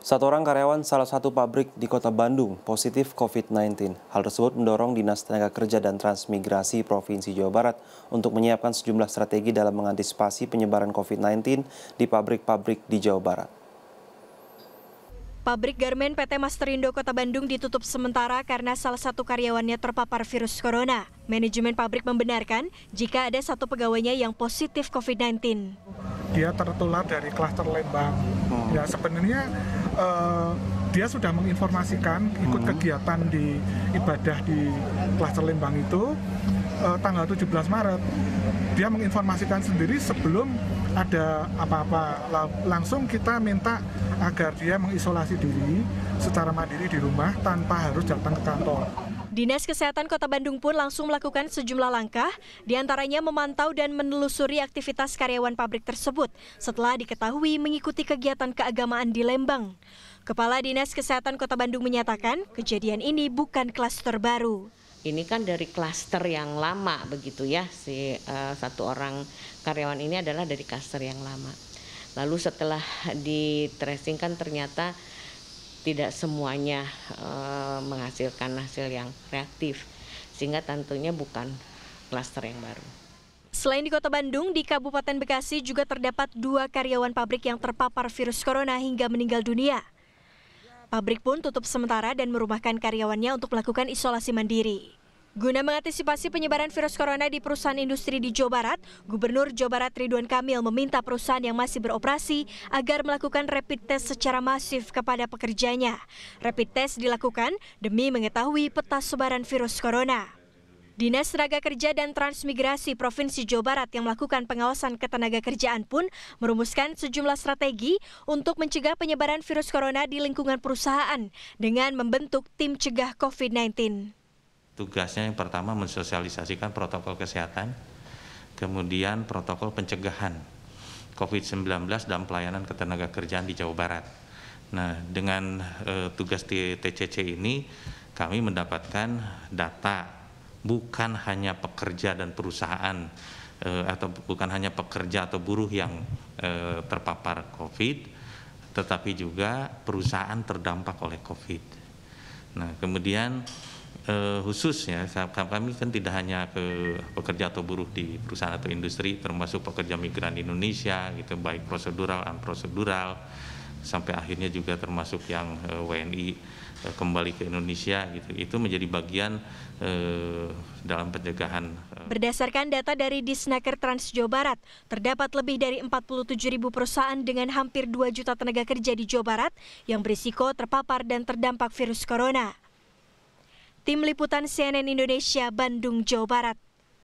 Satu orang karyawan salah satu pabrik di kota Bandung positif COVID-19. Hal tersebut mendorong Dinas Tenaga Kerja dan Transmigrasi Provinsi Jawa Barat untuk menyiapkan sejumlah strategi dalam mengantisipasi penyebaran COVID-19 di pabrik-pabrik di Jawa Barat. Pabrik garmen PT Masterindo Kota Bandung ditutup sementara karena salah satu karyawannya terpapar virus corona. Manajemen pabrik membenarkan jika ada satu pegawainya yang positif COVID-19. Dia tertular dari klaster Lembang. Oh. Ya sebenarnya uh, dia sudah menginformasikan ikut hmm. kegiatan di ibadah di klaster Lembang itu uh, tanggal 17 Maret. Dia menginformasikan sendiri sebelum ada apa-apa langsung kita minta agar dia mengisolasi diri secara mandiri di rumah tanpa harus datang ke kantor. Dinas Kesehatan Kota Bandung pun langsung melakukan sejumlah langkah, diantaranya memantau dan menelusuri aktivitas karyawan pabrik tersebut setelah diketahui mengikuti kegiatan keagamaan di Lembang. Kepala Dinas Kesehatan Kota Bandung menyatakan kejadian ini bukan klaster baru. Ini kan dari klaster yang lama begitu ya, si uh, satu orang karyawan ini adalah dari klaster yang lama. Lalu setelah di tracing kan ternyata tidak semuanya uh, menghasilkan hasil yang reaktif sehingga tentunya bukan klaster yang baru. Selain di Kota Bandung, di Kabupaten Bekasi juga terdapat dua karyawan pabrik yang terpapar virus corona hingga meninggal dunia. Pabrik pun tutup sementara dan merumahkan karyawannya untuk melakukan isolasi mandiri. Guna mengantisipasi penyebaran virus corona di perusahaan industri di Jawa Barat, Gubernur Jawa Barat Ridwan Kamil meminta perusahaan yang masih beroperasi agar melakukan rapid test secara masif kepada pekerjanya. Rapid test dilakukan demi mengetahui peta sebaran virus corona. Dinas Tenaga Kerja dan Transmigrasi Provinsi Jawa Barat yang melakukan pengawasan ketenaga kerjaan pun merumuskan sejumlah strategi untuk mencegah penyebaran virus corona di lingkungan perusahaan dengan membentuk tim cegah COVID-19. Tugasnya yang pertama mensosialisasikan protokol kesehatan, kemudian protokol pencegahan COVID-19 dalam pelayanan ketenaga kerjaan di Jawa Barat. Nah, dengan e, tugas TCC ini kami mendapatkan data bukan hanya pekerja dan perusahaan eh, atau bukan hanya pekerja atau buruh yang eh, terpapar COVID, tetapi juga perusahaan terdampak oleh COVID. Nah, kemudian eh, khusus ya kami kan tidak hanya ke pekerja atau buruh di perusahaan atau industri, termasuk pekerja migran di Indonesia, gitu baik prosedural dan prosedural sampai akhirnya juga termasuk yang eh, WNI eh, kembali ke Indonesia gitu itu menjadi bagian eh, dalam pencegahan. Eh, Berdasarkan data dari Disnaker Trans Jawa Barat, terdapat lebih dari 47 ribu perusahaan dengan hampir 2 juta tenaga kerja di Jawa Barat yang berisiko terpapar dan terdampak virus corona. Tim Liputan CNN Indonesia, Bandung, Jawa Barat.